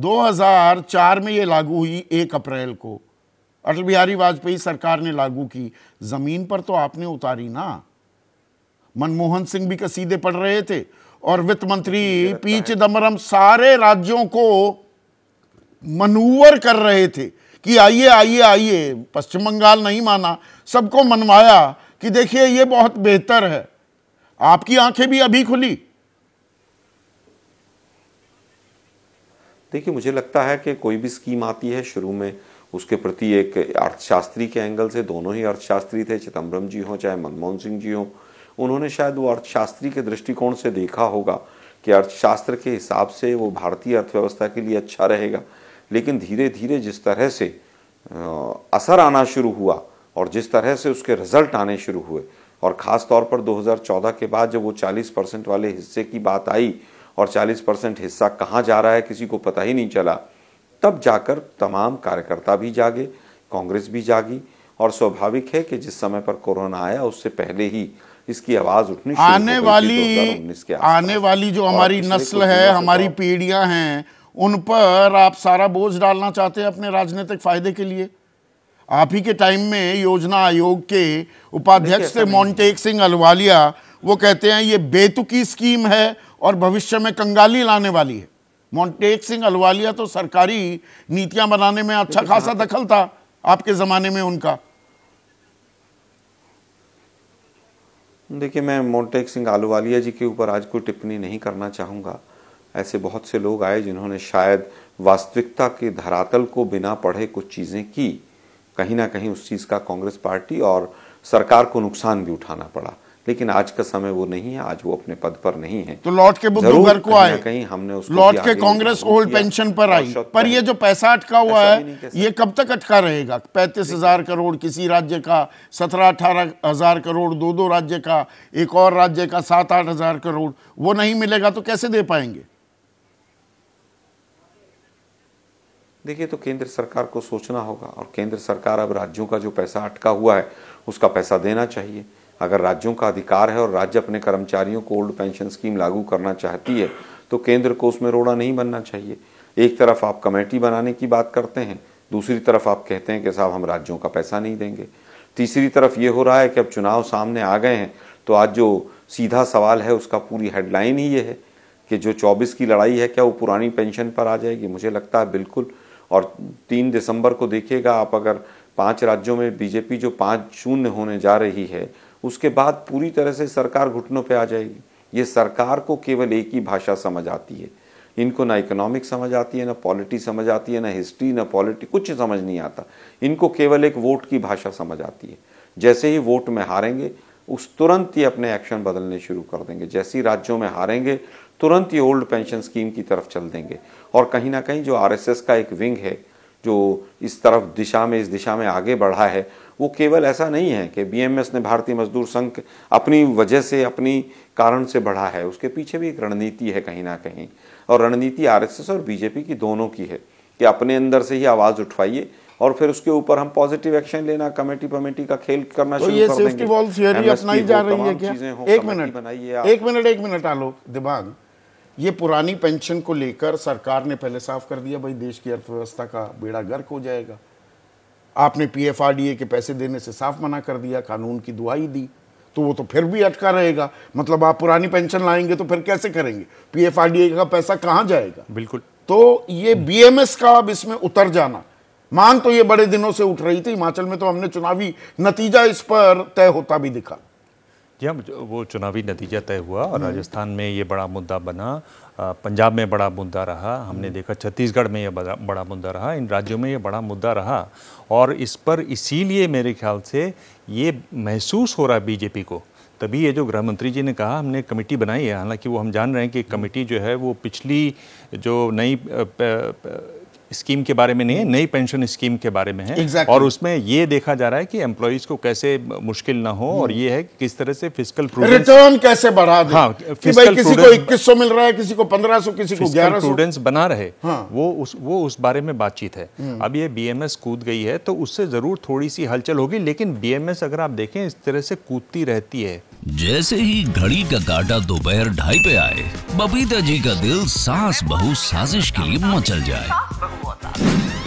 2004 में ये लागू हुई एक अप्रैल को अटल बिहारी वाजपेयी सरकार ने लागू की ज़मीन पर तो आपने उतारी ना मनमोहन सिंह भी कसीदे पढ़ रहे थे और वित्त मंत्री पी चिदम्बरम सारे राज्यों को मनूवर कर रहे थे कि आइए आइए आइए पश्चिम बंगाल नहीं माना सबको मनवाया कि देखिए ये बहुत बेहतर है आपकी आंखें भी अभी खुली देखिए मुझे लगता है कि कोई भी स्कीम आती है शुरू में उसके प्रति एक अर्थशास्त्री के एंगल से दोनों ही अर्थशास्त्री थे चिदम्बरम जी हों चाहे मनमोहन सिंह जी हों उन्होंने शायद वो अर्थशास्त्री के दृष्टिकोण से देखा होगा कि अर्थशास्त्र के हिसाब से वो भारतीय अर्थव्यवस्था के लिए अच्छा रहेगा लेकिन धीरे धीरे जिस तरह से असर आना शुरू हुआ और जिस तरह से उसके रिजल्ट आने शुरू हुए और ख़ास तौर पर 2014 के बाद जब वो 40 परसेंट वाले हिस्से की बात आई और 40 परसेंट हिस्सा कहाँ जा रहा है किसी को पता ही नहीं चला तब जाकर तमाम कार्यकर्ता भी जागे कांग्रेस भी जागी और स्वाभाविक है कि जिस समय पर कोरोना आया उससे पहले ही इसकी आवाज उठनी आने वाली के आने वाली जो हमारी नस्ल है हमारी पीढ़ियां हैं उन पर आप सारा बोझ डालना चाहते हैं अपने राजनीतिक फायदे के लिए आप ही के टाइम में योजना आयोग के उपाध्यक्ष थे मोन्टेक सिंह अलवालिया वो कहते हैं ये बेतुकी स्कीम है और भविष्य में कंगाली लाने वाली है मोन्टेक सिंह अलवालिया तो सरकारी नीतियां बनाने में अच्छा खासा दखल था आपके ज़माने में उनका देखिए मैं मोन्टेक सिंह अलवालिया जी के ऊपर आज कोई टिप्पणी नहीं करना चाहूंगा ऐसे बहुत से लोग आए जिन्होंने शायद वास्तविकता के धरातल को बिना पढ़े कुछ चीज़ें की कहीं ना कहीं उस चीज़ का कांग्रेस पार्टी और सरकार को नुकसान भी उठाना पड़ा लेकिन आज का समय वो नहीं है आज वो अपने पद पर नहीं है तो लौट के बुद्ध घर को आए कहीं हमने उसको लौट के कांग्रेस ओल्ड पेंशन पर आई पर ये जो पैसा अटका हुआ है ये कब तक अटका रहेगा पैंतीस हजार करोड़ किसी राज्य का सत्रह अठारह हजार करोड़ दो दो राज्य का एक और राज्य का सात आठ हजार करोड़ वो नहीं मिलेगा तो कैसे दे पाएंगे देखिए तो केंद्र सरकार को सोचना होगा और केंद्र सरकार अब राज्यों का जो पैसा अटका हुआ है उसका पैसा देना चाहिए अगर राज्यों का अधिकार है और राज्य अपने कर्मचारियों को ओल्ड पेंशन स्कीम लागू करना चाहती है तो केंद्र को उसमें रोड़ा नहीं बनना चाहिए एक तरफ आप कमेटी बनाने की बात करते हैं दूसरी तरफ आप कहते हैं कि साहब हम राज्यों का पैसा नहीं देंगे तीसरी तरफ ये हो रहा है कि अब चुनाव सामने आ गए हैं तो आज जो सीधा सवाल है उसका पूरी हेडलाइन ही ये है कि जो 24 की लड़ाई है क्या वो पुरानी पेंशन पर आ जाएगी मुझे लगता है बिल्कुल और तीन दिसंबर को देखिएगा आप अगर पांच राज्यों में बीजेपी जो पाँच शून्य होने जा रही है उसके बाद पूरी तरह से सरकार घुटनों पे आ जाएगी ये सरकार को केवल एक ही भाषा समझ आती है इनको ना इकोनॉमिक समझ आती है ना पॉलिटी समझ आती है ना हिस्ट्री ना पॉलिटी कुछ समझ नहीं आता इनको केवल एक वोट की भाषा समझ आती है जैसे ही वोट में हारेंगे उस तुरंत ही अपने एक्शन बदलने शुरू कर देंगे जैसे ही राज्यों में हारेंगे तुरंत ही ओल्ड पेंशन स्कीम की तरफ चल देंगे और कहीं ना कहीं जो आरएसएस का एक विंग है जो इस तरफ दिशा में इस दिशा में आगे बढ़ा है वो केवल ऐसा नहीं है कि बीएमएस ने भारतीय मजदूर संघ अपनी वजह से अपनी कारण से बढ़ा है उसके पीछे भी एक रणनीति है कहीं ना कहीं और रणनीति आरएसएस और बीजेपी की दोनों की है कि अपने अंदर से ही आवाज़ उठवाइए और फिर उसके ऊपर हम पॉजिटिव एक्शन लेना कमेटी कमेटी का खेल करना तो शुरू कर देंगे जा रही है क्या एक मिनट बनाइए एक मिनट एक मिनट आलोक दिमाग ये पुरानी पेंशन को लेकर सरकार ने पहले साफ कर दिया भाई देश की अर्थव्यवस्था का बेड़ा गर्क हो जाएगा आपने पीएफआरडीए के पैसे देने से साफ मना कर दिया कानून की दुआई दी तो वो तो फिर भी अटका रहेगा मतलब आप पुरानी पेंशन लाएंगे तो फिर कैसे करेंगे पीएफआरडीए का पैसा कहाँ जाएगा बिल्कुल तो ये बीएमएस का अब इसमें उतर जाना मांग तो ये बड़े दिनों से उठ रही थी हिमाचल में तो हमने चुनावी नतीजा इस पर तय होता भी दिखा हाँ वो चुनावी नतीजा तय हुआ और हम्म। राजस्थान में ये बड़ा मुद्दा बना पंजाब में बड़ा मुद्दा रहा हमने हम्म। देखा छत्तीसगढ़ में ये बड़ा बड़ा मुद्दा रहा इन राज्यों में ये बड़ा मुद्दा रहा और इस पर इसीलिए मेरे ख्याल से ये महसूस हो रहा है बीजेपी को तभी ये जो गृह मंत्री जी ने कहा हमने कमेटी बनाई है हालांकि वो हम जान रहे हैं कि हम्म। कमेटी जो है वो पिछली जो नई स्कीम के बारे में नहीं है नई पेंशन स्कीम के बारे में है exactly. और उसमें ये देखा जा रहा है कि एम्प्लॉज को कैसे मुश्किल ना हो और ये है किस तरह से फिजिकल रिटर्न कैसे बढ़ा दे हाँ, कि भाई किसी को इक्कीस मिल रहा है किसी को पंद्रह किसी को ग्यारह स्टूडेंट बना रहे हाँ। वो उस वो उस बारे में बातचीत है हम्म। अब ये बी कूद गई है तो उससे जरूर थोड़ी सी हलचल होगी लेकिन बी अगर आप देखें इस तरह से कूदती रहती है जैसे ही घड़ी का काटा दोपहर ढाई पे आए बबीता जी का दिल सास बहु साजिश के लिए मचल जाए